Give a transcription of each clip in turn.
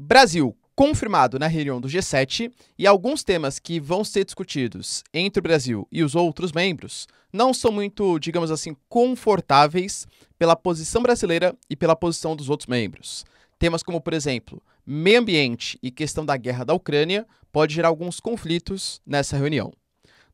Brasil, confirmado na reunião do G7 e alguns temas que vão ser discutidos entre o Brasil e os outros membros não são muito, digamos assim, confortáveis pela posição brasileira e pela posição dos outros membros. Temas como, por exemplo, meio ambiente e questão da guerra da Ucrânia pode gerar alguns conflitos nessa reunião.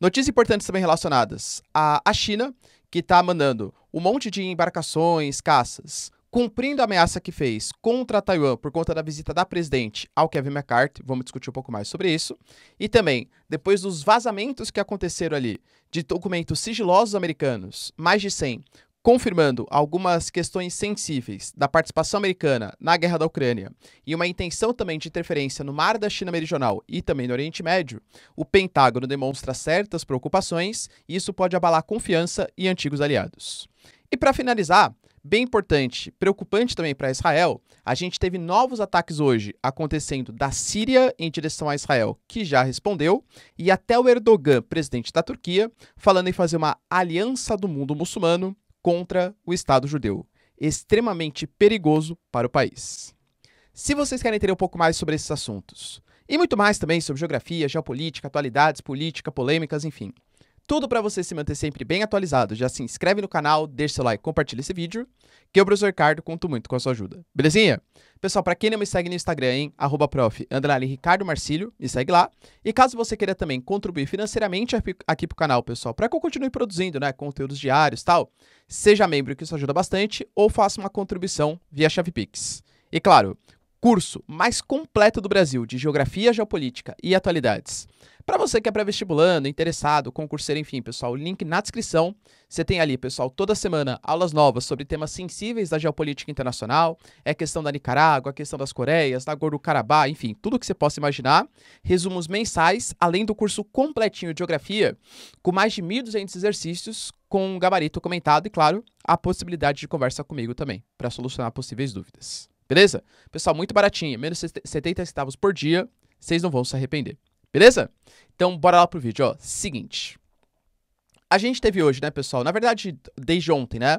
Notícias importantes também relacionadas à China, que está mandando um monte de embarcações, caças, cumprindo a ameaça que fez contra Taiwan por conta da visita da presidente ao Kevin McCarthy, vamos discutir um pouco mais sobre isso, e também depois dos vazamentos que aconteceram ali de documentos sigilosos americanos, mais de 100, confirmando algumas questões sensíveis da participação americana na guerra da Ucrânia e uma intenção também de interferência no mar da China Meridional e também no Oriente Médio, o Pentágono demonstra certas preocupações e isso pode abalar confiança e antigos aliados. E para finalizar, Bem importante, preocupante também para Israel, a gente teve novos ataques hoje acontecendo da Síria em direção a Israel, que já respondeu, e até o Erdogan, presidente da Turquia, falando em fazer uma aliança do mundo muçulmano contra o Estado judeu. Extremamente perigoso para o país. Se vocês querem entender um pouco mais sobre esses assuntos, e muito mais também sobre geografia, geopolítica, atualidades, política, polêmicas, enfim. Tudo para você se manter sempre bem atualizado. Já se inscreve no canal, deixa seu like, compartilha esse vídeo. Que eu, professor Ricardo, conto muito com a sua ajuda. Belezinha? Pessoal, para quem não me segue no Instagram, hein? Arroba prof, Ricardo Marcílio, me segue lá. E caso você queira também contribuir financeiramente aqui pro canal, pessoal, para que eu continue produzindo, né? Conteúdos diários tal, seja membro, que isso ajuda bastante, ou faça uma contribuição via Chave Pix. E claro, curso mais completo do Brasil de Geografia, Geopolítica e Atualidades. Para você que é pré-vestibulando, interessado, concurseiro, enfim, pessoal, o link na descrição. Você tem ali, pessoal, toda semana aulas novas sobre temas sensíveis da geopolítica internacional, é questão da Nicarágua, a questão das Coreias, da Gordo-Carabá, enfim, tudo que você possa imaginar. Resumos mensais, além do curso completinho de geografia, com mais de 1.200 exercícios, com um gabarito comentado e, claro, a possibilidade de conversa comigo também, para solucionar possíveis dúvidas. Beleza? Pessoal, muito baratinho, menos 70 centavos por dia, vocês não vão se arrepender. Beleza? Então, bora lá pro vídeo, ó. Seguinte. A gente teve hoje, né, pessoal? Na verdade, desde ontem, né?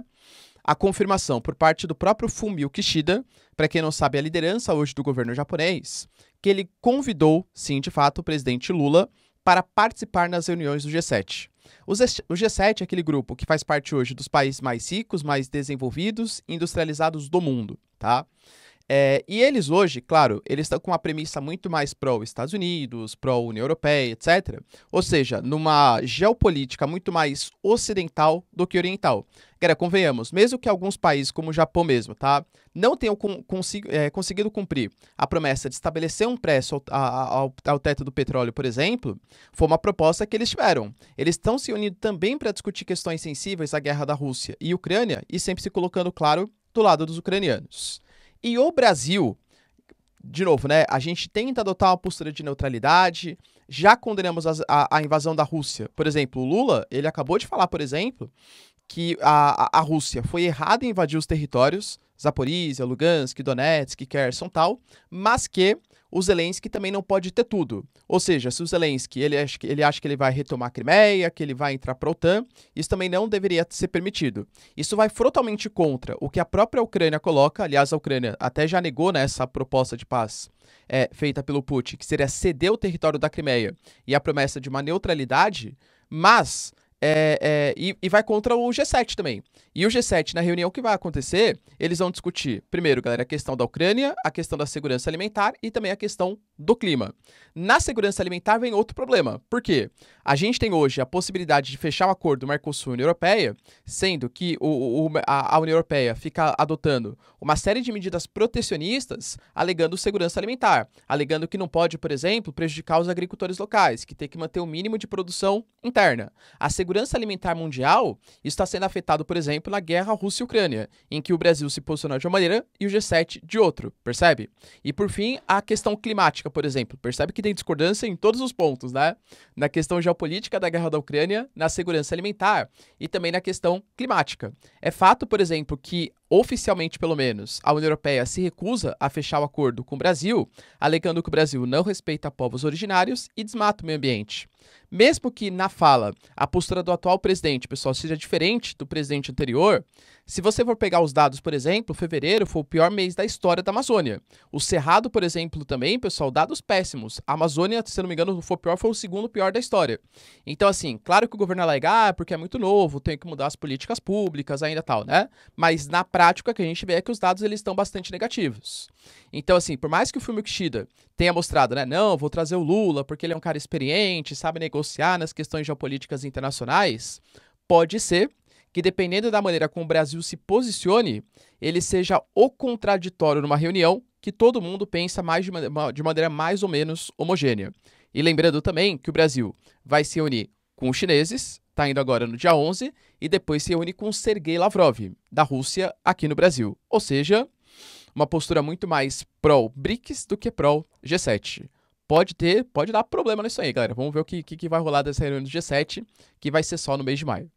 A confirmação por parte do próprio Fumio Kishida, para quem não sabe, é a liderança hoje do governo japonês, que ele convidou, sim, de fato, o presidente Lula para participar nas reuniões do G7. O G7 é aquele grupo que faz parte hoje dos países mais ricos, mais desenvolvidos industrializados do mundo, tá? É, e eles hoje, claro, eles estão com uma premissa muito mais pró-Estados Unidos, pró-União Europeia, etc. Ou seja, numa geopolítica muito mais ocidental do que oriental. Galera, convenhamos, mesmo que alguns países, como o Japão mesmo, tá, não tenham consigo, é, conseguido cumprir a promessa de estabelecer um preço ao, ao, ao, teto do petróleo, por exemplo, foi uma proposta que eles tiveram. Eles estão se unindo também para discutir questões sensíveis à guerra da Rússia e Ucrânia e sempre se colocando, claro, do lado dos ucranianos. E o Brasil, de novo, né? A gente tenta adotar uma postura de neutralidade. Já condenamos a, a, a invasão da Rússia. Por exemplo, o Lula, ele acabou de falar, por exemplo, que a, a Rússia foi errada em invadir os territórios, Zaporizhia, Lugansk, Donetsk, Kherson tal, mas que o Zelensky também não pode ter tudo. Ou seja, se o Zelensky ele acha, que, ele acha que ele vai retomar a Crimeia, que ele vai entrar para a OTAN, isso também não deveria ser permitido. Isso vai frontalmente contra o que a própria Ucrânia coloca. Aliás, a Ucrânia até já negou nessa né, proposta de paz é, feita pelo Putin, que seria ceder o território da Crimeia e a promessa de uma neutralidade. Mas é, é, e, e, vai contra o G7 também. E o G7, na reunião que vai acontecer, eles vão discutir, primeiro, galera, a questão da Ucrânia, a questão da segurança alimentar e também a questão do clima. Na segurança alimentar vem outro problema. Por quê? A gente tem hoje a possibilidade de fechar o um acordo Mercosul-União Europeia, sendo que o, o, a, a União Europeia fica adotando uma série de medidas protecionistas alegando segurança alimentar, alegando que não pode, por exemplo, prejudicar os agricultores locais, que tem que manter o um mínimo de produção interna. A segurança alimentar mundial está sendo afetado, por exemplo, na guerra Rússia-Ucrânia, em que o Brasil se posicionou de uma maneira e o G7 de outro, percebe? E por fim, a questão climática por exemplo, percebe que tem discordância em todos os pontos, né? Na questão geopolítica da guerra da Ucrânia, na segurança alimentar e também na questão climática. É fato, por exemplo, que oficialmente pelo menos, a União Europeia se recusa a fechar o acordo com o Brasil, alegando que o Brasil não respeita povos originários e desmata o meio ambiente. Mesmo que na fala a postura do atual presidente, pessoal, seja diferente do presidente anterior, se você for pegar os dados, por exemplo, fevereiro foi o pior mês da história da Amazônia. O Cerrado, por exemplo, também, pessoal, dados péssimos. A Amazônia, se não me engano, foi o pior, foi o segundo pior da história. Então, assim, claro que o governo alega, ah, porque é muito novo, tem que mudar as políticas públicas ainda tal, né? Mas na prática prática, que a gente vê é que os dados eles estão bastante negativos. Então, assim, por mais que o filme Kishida tenha mostrado, né, não, vou trazer o Lula porque ele é um cara experiente, sabe negociar nas questões geopolíticas internacionais, pode ser que, dependendo da maneira como o Brasil se posicione, ele seja o contraditório numa reunião que todo mundo pensa mais de, de maneira mais ou menos homogênea. E lembrando também que o Brasil vai se unir com os chineses, está indo agora no dia 11 e depois se une com Sergei Lavrov, da Rússia, aqui no Brasil. Ou seja, uma postura muito mais pró-BRICS do que pró-G7. Pode ter, pode dar problema nisso aí, galera. Vamos ver o que, que, que vai rolar dessa reunião do G7, que vai ser só no mês de maio.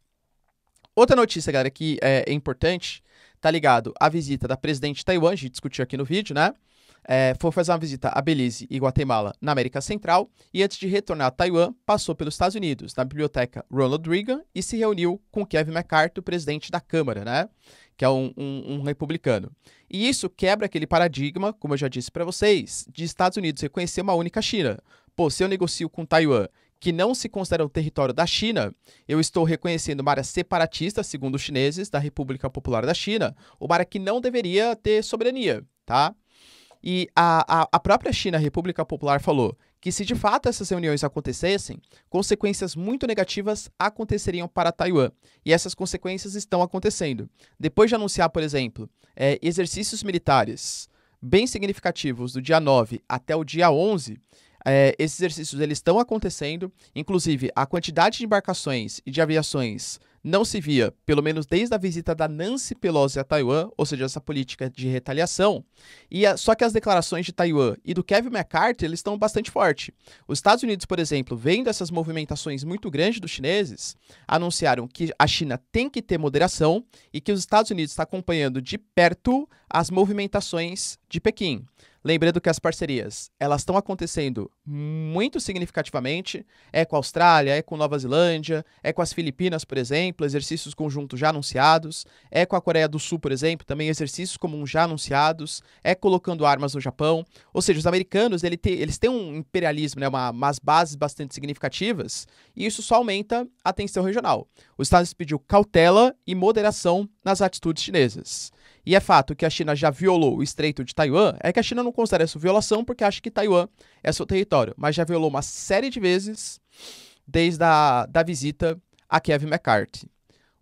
Outra notícia, galera, que é importante, tá ligado à visita da presidente de Taiwan, a gente discutiu aqui no vídeo, né? é, foi fazer uma visita a Belize e Guatemala na América Central e, antes de retornar a Taiwan, passou pelos Estados Unidos, na biblioteca Ronald Reagan, e se reuniu com Kevin McCarthy, presidente da Câmara, né? que é um, um, um, republicano. E isso quebra aquele paradigma, como eu já disse para vocês, de Estados Unidos reconhecer uma única China. Pô, se eu negocio com Taiwan, que não se considera um território da China, eu estou reconhecendo uma área separatista, segundo os chineses, da República Popular da China, uma área que não deveria ter soberania, tá? E a, a, a própria China, a República Popular, falou que se de fato essas reuniões acontecessem, consequências muito negativas aconteceriam para Taiwan. E essas consequências estão acontecendo. Depois de anunciar, por exemplo, é, exercícios militares bem significativos do dia 9 até o dia 11, é, esses exercícios eles estão acontecendo, inclusive a quantidade de embarcações e de aviações não se via, pelo menos desde a visita da Nancy Pelosi a Taiwan, ou seja, essa política de retaliação. E a, só que as declarações de Taiwan e do Kevin McCarthy eles estão bastante fortes. Os Estados Unidos, por exemplo, vendo essas movimentações muito grandes dos chineses, anunciaram que a China tem que ter moderação e que os Estados Unidos está acompanhando de perto as movimentações de Pequim. Lembrando que as parcerias, elas estão acontecendo muito significativamente, é com a Austrália, é com Nova Zelândia, é com as Filipinas, por exemplo, exercícios conjuntos já anunciados, é com a Coreia do Sul, por exemplo, também exercícios comuns já anunciados, é colocando armas no Japão, ou seja, os americanos, ele eles têm um imperialismo, né, uma, umas bases bastante significativas, e isso só aumenta a tensão regional. Os Estados Unidos pediu cautela e moderação nas atitudes chinesas. E é fato que a China já violou o Estreito de Taiwan, é que a China não considera isso violação porque acha que Taiwan é seu território, mas já violou uma série de vezes desde a da visita a Kevin McCarthy.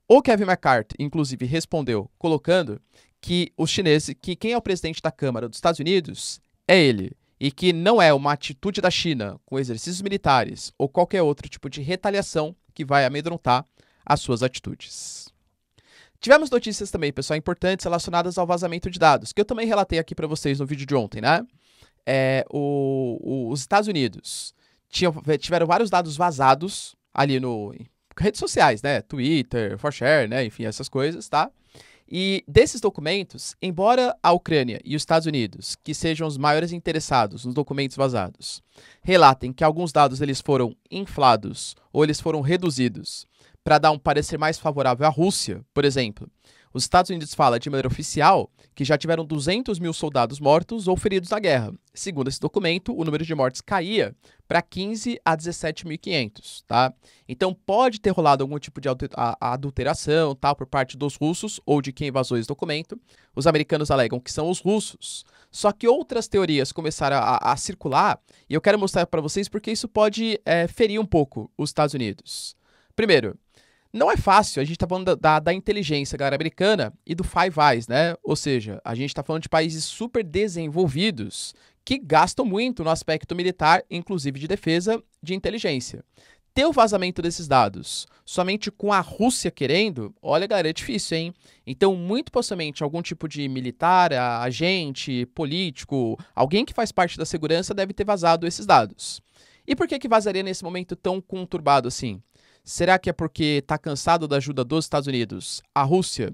O Kevin McCarthy, inclusive, respondeu colocando que os chineses, que quem é o presidente da Câmara dos Estados Unidos é ele, e que não é uma atitude da China com exercícios militares ou qualquer outro tipo de retaliação que vai amedrontar as suas atitudes. Tivemos notícias também, pessoal, importantes relacionadas ao vazamento de dados, que eu também relatei aqui para vocês no vídeo de ontem, né? É, o, o, os Estados Unidos tinham, tiveram vários dados vazados ali no redes sociais, né? Twitter, ForShare, né? Enfim, essas coisas, tá? E desses documentos, embora a Ucrânia e os Estados Unidos, que sejam os maiores interessados nos documentos vazados, relatem que alguns dados eles foram inflados ou eles foram reduzidos para dar um parecer mais favorável à Rússia, por exemplo. Os Estados Unidos falam de maneira oficial que já tiveram 200 mil soldados mortos ou feridos na guerra. Segundo esse documento, o número de mortes caía para 15 a 17.500, tá? Então pode ter rolado algum tipo de adulteração, tal, por parte dos russos ou de quem vazou esse documento. Os americanos alegam que são os russos. Só que outras teorias começaram a, a circular e eu quero mostrar para vocês porque isso pode é, ferir um pouco os Estados Unidos. Primeiro, não é fácil, a gente está falando da, da, da, inteligência, galera, americana e do Five Eyes, né? Ou seja, a gente está falando de países super desenvolvidos que gastam muito no aspecto militar, inclusive de defesa, de inteligência. Ter o vazamento desses dados somente com a Rússia querendo, olha, galera, é difícil, hein? Então, muito possivelmente, algum tipo de militar, agente, político, alguém que faz parte da segurança deve ter vazado esses dados. E por que que vazaria nesse momento tão conturbado assim? Será que é porque está cansado da ajuda dos Estados Unidos? A Rússia?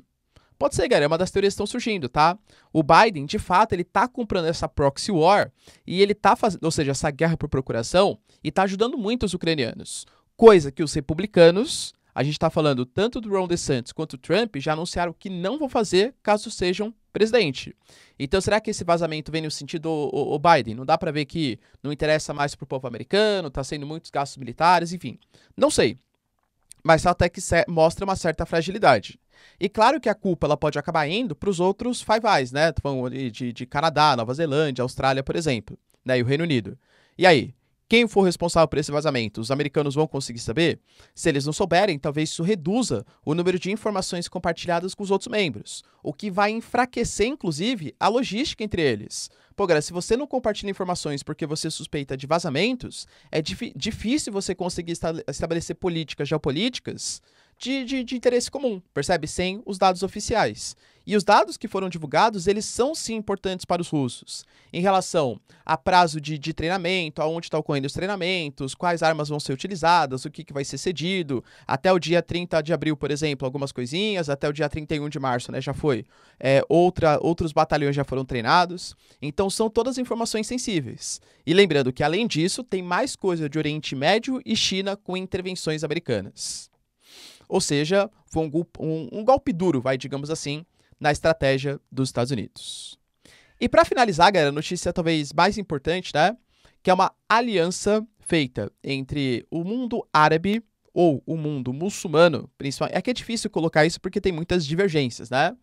Pode ser, galera, É uma das teorias que estão surgindo, tá? O Biden, de fato, ele tá comprando essa proxy war e ele tá fazendo, ou seja, essa guerra por procuração e tá ajudando muito os ucranianos. Coisa que os republicanos, a gente tá falando tanto do Ron DeSantis quanto do Trump, já anunciaram que não vão fazer caso sejam presidente. Então, será que esse vazamento vem no sentido o, o Biden? Não dá para ver que não interessa mais pro povo americano, tá sendo muitos gastos militares, enfim. Não sei mas até que mostra uma certa fragilidade. E claro que a culpa ela pode acabar indo para os outros Five Eyes, né? De, de Canadá, Nova Zelândia, Austrália, por exemplo, né? e o Reino Unido. E aí? Quem for responsável por esse vazamento? Os americanos vão conseguir saber? Se eles não souberem, talvez isso reduza o número de informações compartilhadas com os outros membros, o que vai enfraquecer, inclusive, a logística entre eles. Pô, galera, se você não compartilha informações porque você suspeita de vazamentos, é dif difícil você conseguir estabelecer políticas geopolíticas de, de, de interesse comum, percebe? Sem os dados oficiais. E os dados que foram divulgados, eles são sim importantes para os russos. Em relação a prazo de, de treinamento, aonde estão tá ocorrendo os treinamentos, quais armas vão ser utilizadas, o que, que vai ser cedido, até o dia 30 de abril, por exemplo, algumas coisinhas, até o dia 31 de março, né, já foi. É, outra, outros batalhões já foram treinados. Então são todas informações sensíveis. E lembrando que, além disso, tem mais coisa de Oriente Médio e China com intervenções americanas. Ou seja, foi um, um, um golpe duro, vai, digamos assim, na estratégia dos Estados Unidos. E para finalizar, galera, a notícia talvez mais importante, né? Que é uma aliança feita entre o mundo árabe ou o mundo muçulmano, principalmente. É que é difícil colocar isso porque tem muitas divergências, né?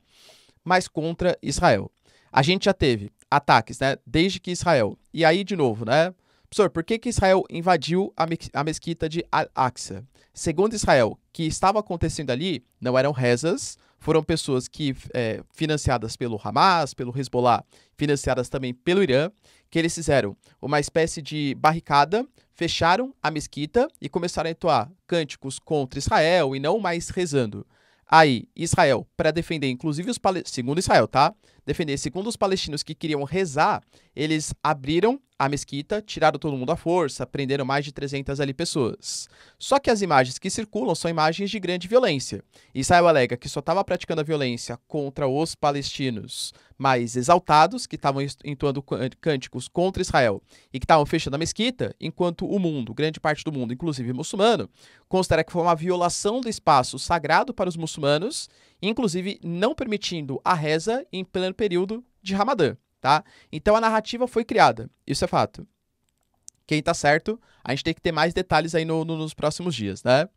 Mas contra Israel. A gente já teve ataques, né? Desde que Israel. E aí, de novo, né? Professor, por que, que Israel invadiu a, me a mesquita de Al-Aqsa? Segundo Israel, que estava acontecendo ali não eram rezas, foram pessoas que é, financiadas pelo Hamas, pelo Hezbollah, financiadas também pelo Irã, que eles fizeram uma espécie de barricada, fecharam a mesquita e começaram a entoar cânticos contra Israel e não mais rezando. Aí, Israel, para defender inclusive os palestinos, segundo Israel, tá? Defender segundo os palestinos que queriam rezar, eles abriram a mesquita, tiraram todo mundo à força, prenderam mais de 300 ali pessoas. Só que as imagens que circulam são imagens de grande violência. Israel alega que só estava praticando a violência contra os palestinos mais exaltados, que estavam entoando cânticos contra Israel e que estavam fechando a mesquita, enquanto o mundo, grande parte do mundo, inclusive muçulmano, considera que foi uma violação do espaço sagrado para os muçulmanos, inclusive não permitindo a reza em pleno período de Ramadã tá? Então a narrativa foi criada, isso é fato. Quem tá certo, a gente tem que ter mais detalhes aí no, no, nos próximos dias, né?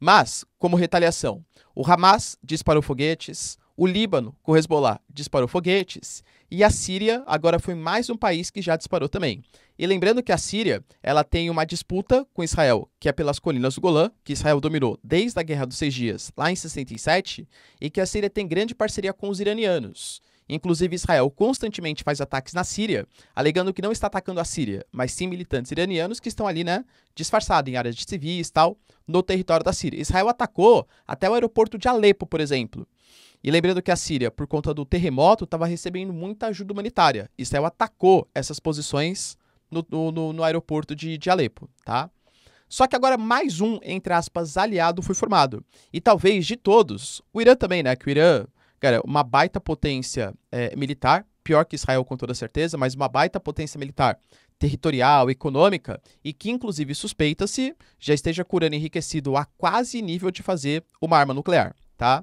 Mas, como retaliação, o Hamas disparou foguetes, o Líbano, com o Hezbollah, disparou foguetes, e a Síria agora foi mais um país que já disparou também. E lembrando que a Síria, ela tem uma disputa com Israel, que é pelas colinas do Golã, que Israel dominou desde a Guerra dos Seis Dias, lá em 67, e que a Síria tem grande parceria com os iranianos. Inclusive, Israel constantemente faz ataques na Síria, alegando que não está atacando a Síria, mas sim militantes iranianos que estão ali, né, disfarçados em áreas de civis e tal, no território da Síria. Israel atacou até o aeroporto de Alepo, por exemplo. E lembrando que a Síria, por conta do terremoto, estava recebendo muita ajuda humanitária. Israel atacou essas posições no, no, no aeroporto de, de Alepo, tá? Só que agora mais um, entre aspas, aliado foi formado. E talvez de todos, o Irã também, né? Que o Irã Cara, uma baita potência é, militar, pior que Israel com toda certeza, mas uma baita potência militar territorial, econômica, e que inclusive suspeita-se já esteja curando enriquecido a quase nível de fazer uma arma nuclear, tá?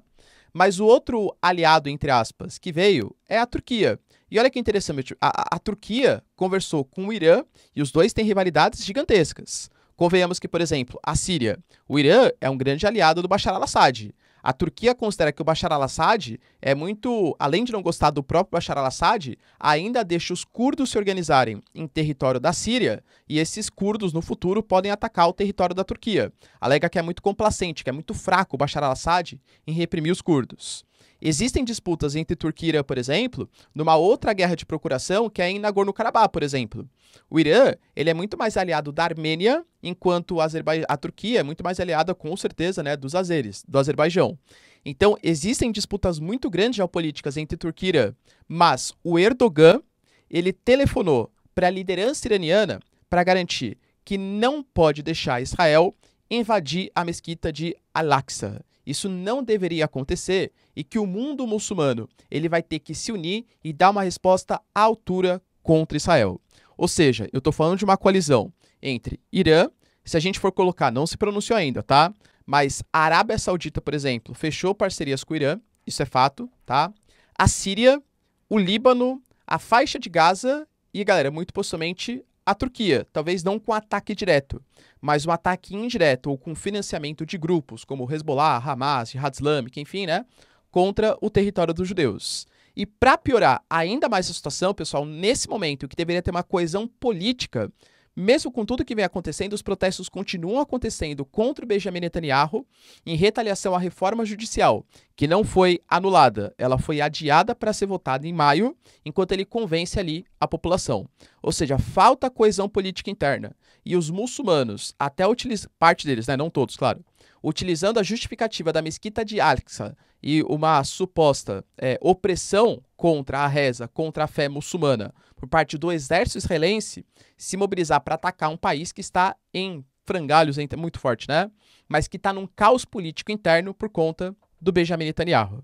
Mas o outro aliado, entre aspas, que veio é a Turquia. E olha que interessante, a, a, Turquia conversou com o Irã e os dois têm rivalidades gigantescas. Convenhamos que, por exemplo, a Síria. O Irã é um grande aliado do Bashar al-Assad. A Turquia considera que o Bashar al-Assad é muito, além de não gostar do próprio Bashar al-Assad, ainda deixa os curdos se organizarem em território da Síria e esses curdos no futuro podem atacar o território da Turquia. Alega que é muito complacente, que é muito fraco o Bashar al-Assad em reprimir os curdos. Existem disputas entre Turquia e Irã, por exemplo, numa outra guerra de procuração que é em Nagorno-Karabakh, por exemplo. O Irã, ele é muito mais aliado da Armênia, enquanto a, a Turquia é muito mais aliada, com certeza, né, dos azeres, do Azerbaijão. Então, existem disputas muito grandes geopolíticas entre Turquia e Irã, mas o Erdogan, ele telefonou para a liderança iraniana para garantir que não pode deixar Israel invadir a mesquita de Al-Aqsa isso não deveria acontecer e que o mundo muçulmano ele vai ter que se unir e dar uma resposta à altura contra Israel. Ou seja, eu estou falando de uma coalizão entre Irã, se a gente for colocar, não se pronunciou ainda, tá? Mas a Arábia Saudita, por exemplo, fechou parcerias com o Irã, isso é fato, tá? A Síria, o Líbano, a faixa de Gaza e, galera, muito possivelmente a Turquia, talvez não com ataque direto, mas um ataque indireto ou com financiamento de grupos como Hezbollah, Hamas, Jihad Islâmica, enfim, né, contra o território dos judeus. E para piorar ainda mais a situação, pessoal, nesse momento que deveria ter uma coesão política mesmo com tudo que vem acontecendo, os protestos continuam acontecendo contra o Benjamin Netanyahu em retaliação à reforma judicial, que não foi anulada, ela foi adiada para ser votada em maio, enquanto ele convence ali a população. Ou seja, falta coesão política interna. E os muçulmanos, até utiliz... parte deles, né, não todos, claro, utilizando a justificativa da mesquita de Al-Aqsa e uma suposta é, opressão contra a reza, contra a fé muçulmana, por parte do exército israelense, se mobilizar para atacar um país que está em frangalhos, é muito forte, né? Mas que está num caos político interno por conta do Benjamin Netanyahu.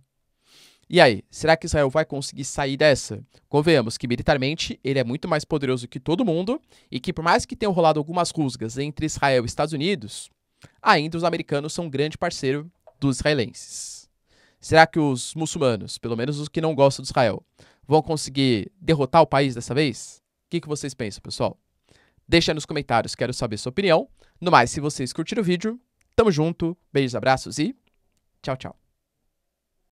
E aí, será que Israel vai conseguir sair dessa? Convenhamos que militarmente ele é muito mais poderoso que todo mundo e que por mais que tenham rolado algumas rusgas entre Israel e Estados Unidos, Ainda os americanos são um grande parceiro dos israelenses. Será que os muçulmanos, pelo menos os que não gostam de Israel, vão conseguir derrotar o país dessa vez? O que, que vocês pensam, pessoal? Deixa nos comentários, quero saber sua opinião. No mais, se vocês curtiram o vídeo, tamo junto, beijos, abraços e tchau, tchau.